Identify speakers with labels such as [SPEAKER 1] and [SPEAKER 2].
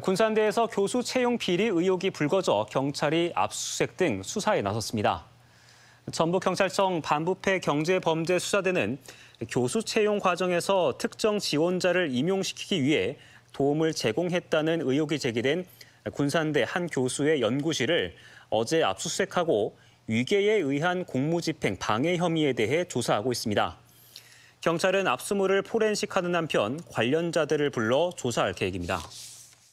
[SPEAKER 1] 군산대에서 교수 채용 비리 의혹이 불거져 경찰이 압수수색 등 수사에 나섰습니다. 전북경찰청 반부패 경제범죄수사대는 교수 채용 과정에서 특정 지원자를 임용시키기 위해 도움을 제공했다는 의혹이 제기된 군산대 한 교수의 연구실을 어제 압수수색하고 위계에 의한 공무집행 방해 혐의에 대해 조사하고 있습니다. 경찰은 압수물을 포렌식하는 한편 관련자들을 불러 조사할 계획입니다.